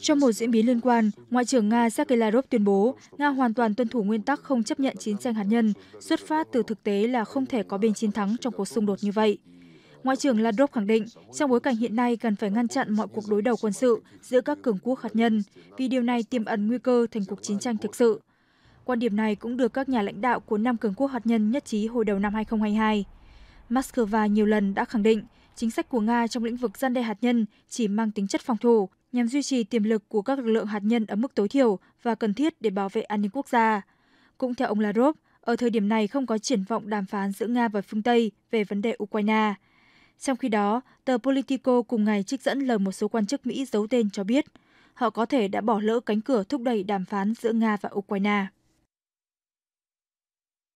Trong một diễn biến liên quan, Ngoại trưởng Nga Sergei Lavrov tuyên bố Nga hoàn toàn tuân thủ nguyên tắc không chấp nhận chiến tranh hạt nhân, xuất phát từ thực tế là không thể có bên chiến thắng trong cuộc xung đột như vậy. Ngoại trưởng Lavrov khẳng định, trong bối cảnh hiện nay cần phải ngăn chặn mọi cuộc đối đầu quân sự giữa các cường quốc hạt nhân, vì điều này tiềm ẩn nguy cơ thành cuộc chiến tranh thực sự. Quan điểm này cũng được các nhà lãnh đạo của năm cường quốc hạt nhân nhất trí hồi đầu năm 2022. Moscow nhiều lần đã khẳng định chính sách của Nga trong lĩnh vực gian đe hạt nhân chỉ mang tính chất phòng thủ, nhằm duy trì tiềm lực của các lực lượng hạt nhân ở mức tối thiểu và cần thiết để bảo vệ an ninh quốc gia. Cũng theo ông Lavrov, ở thời điểm này không có triển vọng đàm phán giữa Nga và phương Tây về vấn đề Ukraine. Trong khi đó, tờ Politico cùng ngày trích dẫn lời một số quan chức Mỹ giấu tên cho biết, họ có thể đã bỏ lỡ cánh cửa thúc đẩy đàm phán giữa Nga và Ukraine.